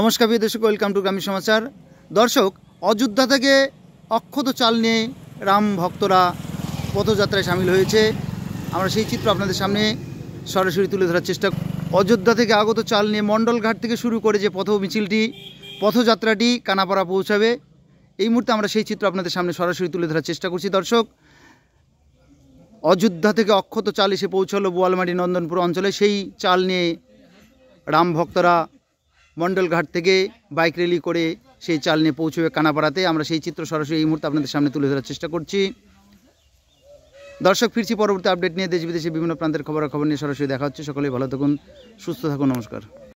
নমস্কার প্রিয় দর্শক ওয়েলকাম টু গ্রামীণ সমাচার দর্শক অযোধ্যা থেকে অক্ষত চাল নিয়ে রাম ভক্তরা পথযাত্রায় সামিল হয়েছে আমরা সেই চিত্র আপনাদের সামনে সরাসরি তুলে ধরার চেষ্টা অযোধ্যা থেকে আগত চাল নিয়ে মণ্ডলঘাট থেকে শুরু করে যে পথ মিছিলটি পথযাত্রাটি কানাপাড়া পৌঁছাবে এই মুহূর্তে আমরা সেই চিত্র আপনাদের সামনে সরাসরি তুলে ধরার চেষ্টা করছি দর্শক অযোধ্যা থেকে অক্ষত চাল এসে পৌঁছলো বোয়ালমাটি নন্দনপুর অঞ্চলে সেই চাল নিয়ে রাম ভক্তরা মণ্ডলঘাট থেকে বাইক র্যালি করে সেই চাল নিয়ে পৌঁছবে কানাপাড়াতে আমরা সেই চিত্র সরাসরি এই মুহূর্তে আপনাদের সামনে তুলে ধরার চেষ্টা করছি দর্শক ফিরছি পরবর্তী আপডেট নিয়ে দেশ বিদেশে বিভিন্ন প্রান্তের খবরাখবর নিয়ে সরাসরি দেখা হচ্ছে সকলেই ভালো থাকুন সুস্থ থাকুন নমস্কার